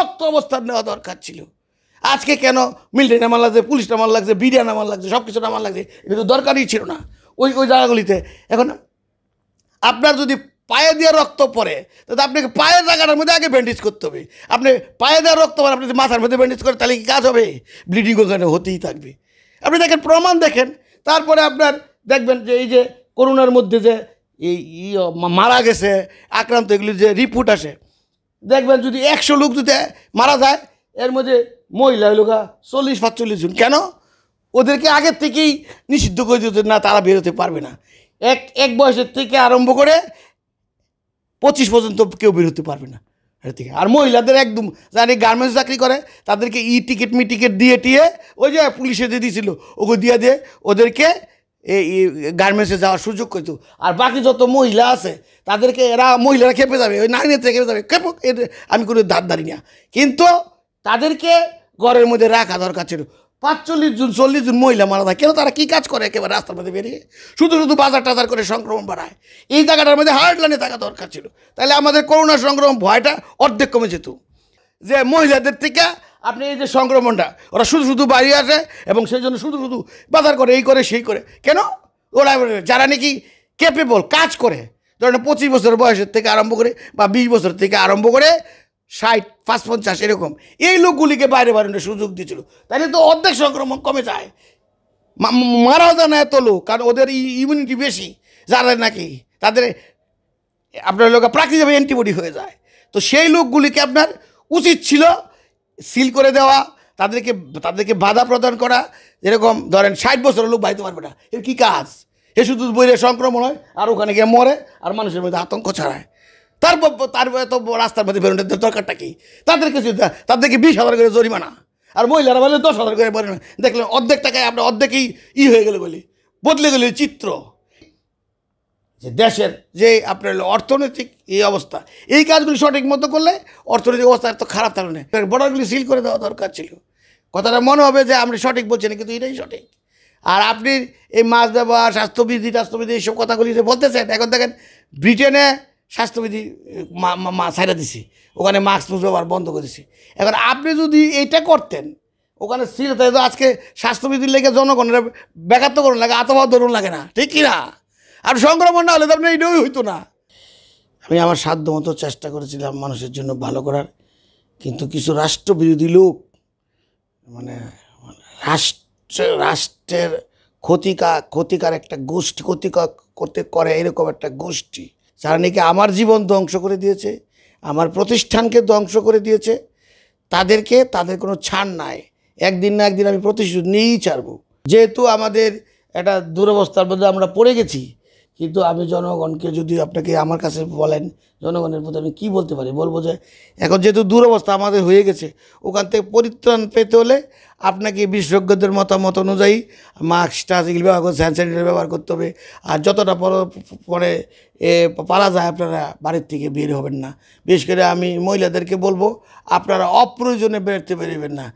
শক্ত অবস্থান নেওয়া দরকার ছিল আজকে কেন মিলিটারি নামার লাগছে পুলিশ নামার লাগছে বিডিয়া নামার লাগছে সব কিছু নামার লাগছে কিন্তু দরকারই ছিল না ওই ওই জায়গাগুলিতে এখন আপনার যদি পায়ে দেওয়া রক্ত পরে তাহলে আপনাকে পায়ের জায়গাটার মধ্যে আগে ব্যান্ডেজ করতে হবে আপনি পায়ে দেওয়া রক্ত পরে আপনি যদি মাথার মধ্যে ব্যান্ডেজ করেন তাহলে কি কাজ হবে ব্লিডিং ওখানে হতেই থাকবে আপনি দেখেন প্রমাণ দেখেন তারপরে আপনার দেখবেন যে এই যে করোনার মধ্যে যে এই মারা গেছে আক্রান্ত এগুলি যে রিপোর্ট আসে দেখবেন যদি একশো লোক যদি মারা যায় এর মধ্যে মহিলা লোকা চল্লিশ সাতচল্লিশ জন কেন ওদেরকে আগের থেকেই নিষিদ্ধ করে দিতে না তারা বেরোতে পারবে না এক এক বয়সের থেকে আরম্ভ করে পঁচিশ পর্যন্ত কেউ বেরোতে পারবে না থেকে আর মহিলাদের একদম যারা গার্মেন্টস চাকরি করে তাদেরকে ই টিকিট মি টিকিট দিয়ে টিয়ে ওই যে পুলিশে যে দিয়েছিল ওকে দিয়ে দিয়ে ওদেরকে এই গার্মেন্টসে যাওয়ার সুযোগ করতো আর বাকি যত মহিলা আছে তাদেরকে এরা মহিলারা খেপে যাবে ওই নারী নেত্রী খেপে যাবে খেপক এর আমি কোনো ধার ধারি না কিন্তু তাদেরকে ঘরের মধ্যে রাখা দরকার ছিল পাঁচচল্লিশ জন চল্লিশ জন মহিলা মারা থাকে কেন তারা কী কাজ করে একেবারে রাস্তার মধ্যে বেরিয়ে শুধু শুধু বাজার টাজার করে সংক্রমণ বাড়ায় এই জায়গাটার মধ্যে হার্ড লাইনে থাকা দরকার ছিল তাহলে আমাদের করোনা সংক্রমণ ভয়টা অর্ধেক কমে যেত যে মহিলাদের থেকে আপনি এই যে সংক্রমণটা ওরা শুধু শুধু বাইরে আসে এবং সেই জন্য শুধু শুধু বাজার করে এই করে সেই করে কেন ওরা যারা নাকি ক্যাপেবল কাজ করে ধরেন পঁচিশ বছর বয়সের থেকে আরম্ভ করে বা বিশ বছর থেকে আরম্ভ করে ষাট পাঁচ পঞ্চাশ এরকম এই লোকগুলিকে বাইরে বাইরে সুযোগ দিয়েছিল তাহলে তো অর্ধেক সংক্রমণ কমে যায় মারাও যায় না এত লোক কারণ ওদের ইমিউনিটি বেশি যারা নাকি তাদের আপনার লোক প্রাকৃতিকভাবে অ্যান্টিবডি হয়ে যায় তো সেই লোকগুলিকে আপনার উচিত ছিল সিল করে দেওয়া তাদেরকে তাদেরকে বাধা প্রদান করা যেরকম ধরেন ষাট বছরের লোক বাড়িতে পারবে না এর কী কাজ এ শুধু বইরে সংক্রমণ হয় আর ওখানে গিয়ে মরে আর মানুষের মধ্যে আতঙ্ক ছড়ায় তারপর তারপরে তো রাস্তার মধ্যে বেরোনের দরকারটা কী তাদেরকে তাদেরকে বিশ হাজার করে জরিমানা আর মহিলারা বলে দশ হাজার করে পরিমাণ দেখলেন অর্ধেক টাকায় আপনার অর্ধেকেই ই হয়ে গেলে বলি বদলে গেলে চিত্র যে দেশের যে আপনার অর্থনৈতিক এই অবস্থা এই কাজগুলি সঠিক মতো করলে অর্থনৈতিক অবস্থা এত খারাপ থাকলো না মানে। বর্ডারগুলি সিল করে দেওয়া দরকার ছিল কথাটা মনে হবে যে আপনি সঠিক বলছেন কিন্তু এটাই সঠিক আর আপনি এই মাছ ব্যবহার স্বাস্থ্যবিধি স্বাস্থ্যবিধি এইসব কথাগুলি যে বলতেছেন এখন দেখেন ব্রিটেনে স্বাস্থ্যবিধি মা ছাইরা দিছি ওখানে মাস্ক মুস ব্যবহার বন্ধ করেছি এখন আপনি যদি এইটা করতেন ওখানে সিল তাই তো আজকে স্বাস্থ্যবিধির লেগে জনগণের ব্যাঘাত করুন লাগে আতবাদ ধরুন লাগে না ঠিক কিনা আর সংক্রমণ না হলে তো আপনার এটাও হইতো না আমি আমার সাধ্য মতো চেষ্টা করেছিলাম মানুষের জন্য ভালো করার কিন্তু কিছু রাষ্ট্রবিরোধী লোক মানে রাষ্ট্র রাষ্ট্রের ক্ষতিকা ক্ষতিকার একটা গোষ্ঠী ক্ষতিকা করতে করে এরকম একটা গোষ্ঠী যারা নাকি আমার জীবন ধ্বংস করে দিয়েছে আমার প্রতিষ্ঠানকে ধ্বংস করে দিয়েছে তাদেরকে তাদের কোনো ছাড় নাই একদিন না একদিন আমি প্রতিশ্রুতি নিয়েই ছাড়ব যেহেতু আমাদের একটা দুরবস্থার মধ্যে আমরা পড়ে গেছি কিন্তু আমি জনগণকে যদি আপনাকে আমার কাছে বলেন জনগণের প্রতি আমি কী বলতে পারি বলবো যে এখন যেহেতু দুরবস্থা আমাদের হয়ে গেছে ওখান থেকে পরিত্রাণ পেতে হলে আপনাকে বিশেষজ্ঞদের মতামত অনুযায়ী মাস্ক টাস্কগুলি ব্যবহার করতে হ্যান্ড স্যানিটাইজার ব্যবহার করতে হবে আর যতটা পরে পারা যায় আপনারা বাড়ির থেকে বের হবেন না বিশেষ করে আমি মহিলাদেরকে বলবো আপনারা অপ্রয়োজনে বেরোতে বেরোবেন না